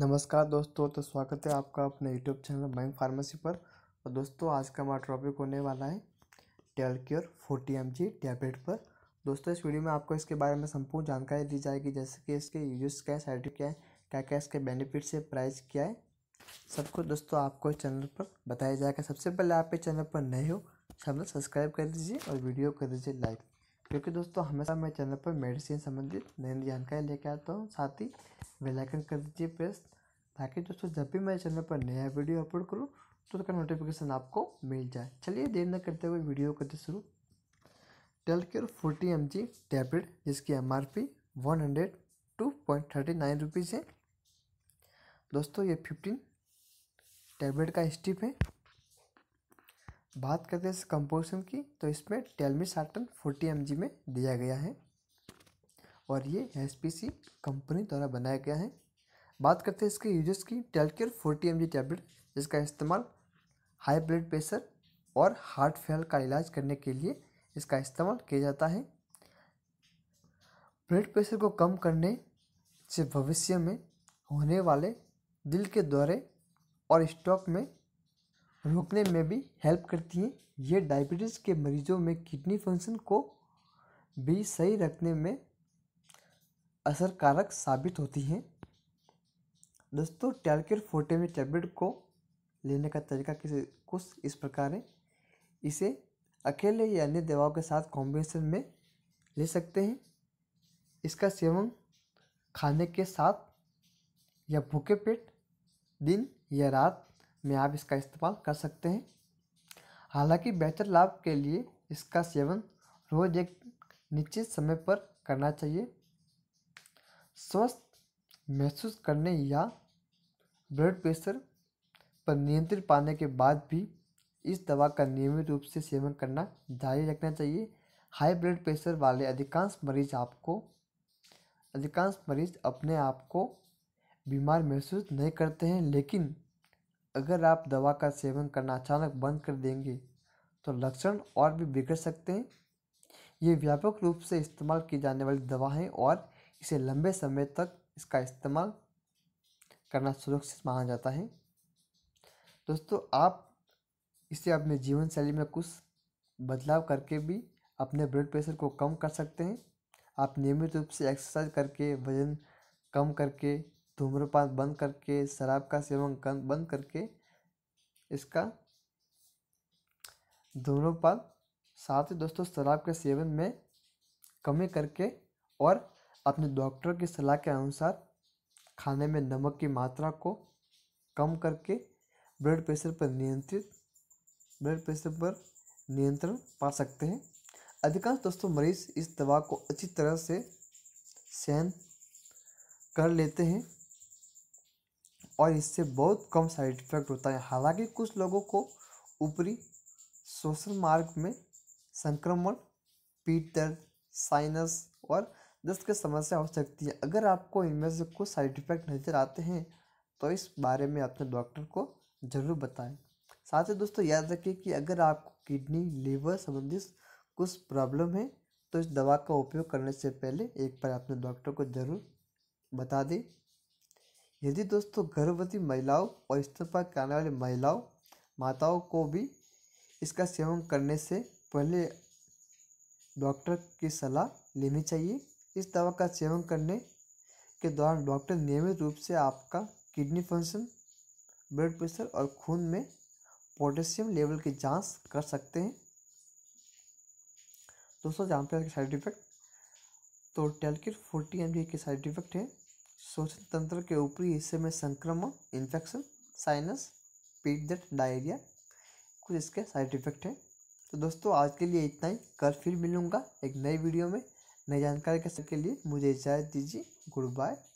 नमस्कार दोस्तों तो स्वागत है आपका अपने यूट्यूब चैनल बैंक फार्मेसी पर और दोस्तों आज का हमारा टॉपिक होने वाला है टेलक्योर फोर्टी एम जी टैबलेट पर दोस्तों इस वीडियो में आपको इसके बारे में संपूर्ण जानकारी दी जाएगी जैसे कि इसके यूज क्या है साइड क्या है क्या क्या इसके बेनिफिट्स है प्राइस क्या है सब कुछ दोस्तों आपको इस चैनल पर बताया जाएगा सबसे पहले आप इस चैनल पर नए हो चैनल सब्सक्राइब कर दीजिए और वीडियो कर दीजिए लाइक क्योंकि दोस्तों हमेशा मैं चैनल पर मेडिसिन संबंधित नई जानकारी लेकर आता हूँ साथ ही बेलाइकन कर दीजिए प्रेस ताकि दोस्तों जब भी मैं चैनल पर नया वीडियो अपलोड करूँ तो उसका नोटिफिकेशन आपको मिल जाए चलिए देर न करते हुए वीडियो करते शुरू केयर फोर्टी एम जी टैबलेट जिसकी M R P one hundred two point thirty nine rupees है दोस्तों ये फिफ्टीन टैबलेट का स्टिप है बात करते हैं इस कंपोजिशन की तो इसमें टेलमी सार्टन फोर्टी एम में दिया गया है और ये एस कंपनी द्वारा बनाया गया है बात करते हैं इसके यूजर्स की टेलकेयर फोर्टी एम टैबलेट जिसका इस्तेमाल हाई ब्लड प्रेशर और हार्ट फेल का इलाज करने के लिए इसका इस्तेमाल किया जाता है ब्लड प्रेशर को कम करने से भविष्य में होने वाले दिल के दौरे और स्ट्रोक में रोकने में भी हेल्प करती हैं ये डायबिटीज़ के मरीज़ों में किडनी फंक्शन को भी सही रखने में असरकारक साबित होती हैं दोस्तों टैलकर फोटे में टैबलेट को लेने का तरीका किस कुछ इस प्रकार है इसे अकेले या अन्य दवाओं के साथ कॉम्बिनेशन में ले सकते हैं इसका सेवन खाने के साथ या भूखे पेट दिन या रात में आप इसका इस्तेमाल कर सकते हैं हालांकि बेहतर लाभ के लिए इसका सेवन रोज़ एक निश्चित समय पर करना चाहिए स्वस्थ महसूस करने या ब्लड प्रेशर पर नियंत्रण पाने के बाद भी इस दवा का नियमित रूप से सेवन करना जारी रखना चाहिए हाई ब्लड प्रेशर वाले अधिकांश मरीज आपको अधिकांश मरीज अपने आप को बीमार महसूस नहीं करते हैं लेकिन अगर आप दवा का सेवन करना अचानक बंद कर देंगे तो लक्षण और भी बिगड़ सकते हैं ये व्यापक रूप से इस्तेमाल की जाने वाली दवा है और इसे लंबे समय तक इसका इस्तेमाल करना सुरक्षित माना जाता है दोस्तों आप इसे अपने जीवन शैली में कुछ बदलाव करके भी अपने ब्लड प्रेशर को कम कर सकते हैं आप नियमित रूप से एक्सरसाइज करके वजन कम करके धूम्रपान बंद करके शराब का सेवन बंद करके इसका धूम्रपान साथ ही दोस्तों शराब के सेवन में कमी करके और अपने डॉक्टर की सलाह के अनुसार खाने में नमक की मात्रा को कम करके ब्लड प्रेशर पर नियंत्रित ब्लड प्रेशर पर नियंत्रण पा सकते हैं अधिकांश दोस्तों मरीज इस दवा को अच्छी तरह से सहन कर लेते हैं और इससे बहुत कम साइड इफेक्ट होता है हालांकि कुछ लोगों को ऊपरी सोशल मार्ग में संक्रमण पीठ दर्द साइनस और दस्त की समस्या हो सकती है अगर आपको इनमें से कुछ साइड इफेक्ट नज़र आते हैं तो इस बारे में अपने डॉक्टर को ज़रूर बताएं साथ ही दोस्तों याद रखें कि अगर आपको किडनी लीवर संबंधित कुछ प्रॉब्लम है तो इस दवा का उपयोग करने से पहले एक बार अपने डॉक्टर को ज़रूर बता दें यदि दोस्तों गर्भवती महिलाओं और स्तनपान कराने वाली महिलाओं माताओं को भी इसका सेवन करने से पहले डॉक्टर की सलाह लेनी चाहिए इस दवा का सेवन करने के दौरान डॉक्टर नियमित रूप से आपका किडनी फंक्शन ब्लड प्रेशर और खून में पोटेशियम लेवल की जांच कर सकते हैं दोस्तों जानते हैं साइड इफेक्ट तो टेलकिट फोर्टी एम के साइड इफेक्ट है श्वसन तंत्र के ऊपरी हिस्से में संक्रमण इन्फेक्शन साइनस पेट दर्द डायरिया कुछ इसके साइड इफेक्ट हैं तो दोस्तों आज के लिए इतना ही कल फिर मिलूँगा एक नई वीडियो में नई जानकारी के लिए मुझे इजाज़त दीजिए गुड बाय